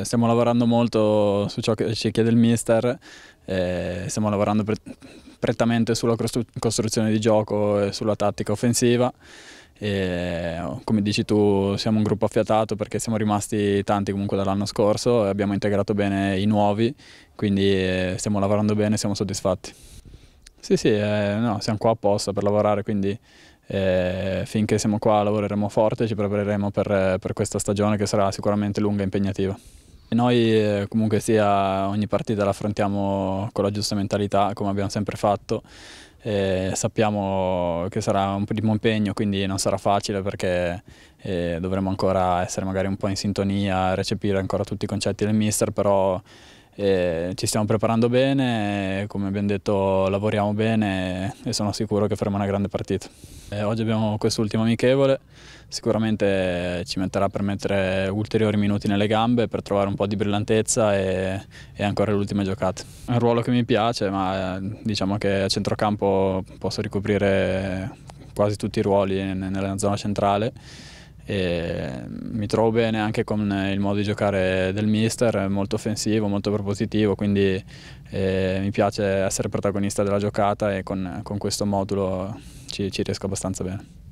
Stiamo lavorando molto su ciò che ci chiede il mister, eh, stiamo lavorando pre prettamente sulla costruzione di gioco e sulla tattica offensiva. E, come dici tu siamo un gruppo affiatato perché siamo rimasti tanti comunque dall'anno scorso e abbiamo integrato bene i nuovi, quindi eh, stiamo lavorando bene e siamo soddisfatti. Sì, sì, eh, no, siamo qua apposta per lavorare, quindi eh, finché siamo qua lavoreremo forte, ci prepareremo per, per questa stagione che sarà sicuramente lunga e impegnativa. Noi eh, comunque sia ogni partita la affrontiamo con la giusta mentalità come abbiamo sempre fatto. E sappiamo che sarà un primo impegno quindi non sarà facile perché eh, dovremo ancora essere magari un po' in sintonia, recepire ancora tutti i concetti del mister però ci stiamo preparando bene, come abbiamo detto lavoriamo bene e sono sicuro che faremo una grande partita. E oggi abbiamo quest'ultimo amichevole, sicuramente ci metterà per mettere ulteriori minuti nelle gambe per trovare un po' di brillantezza e, e ancora le ultime giocate. È un ruolo che mi piace ma diciamo che a centrocampo posso ricoprire quasi tutti i ruoli nella zona centrale e mi trovo bene anche con il modo di giocare del mister, molto offensivo, molto propositivo, quindi eh, mi piace essere protagonista della giocata e con, con questo modulo ci, ci riesco abbastanza bene.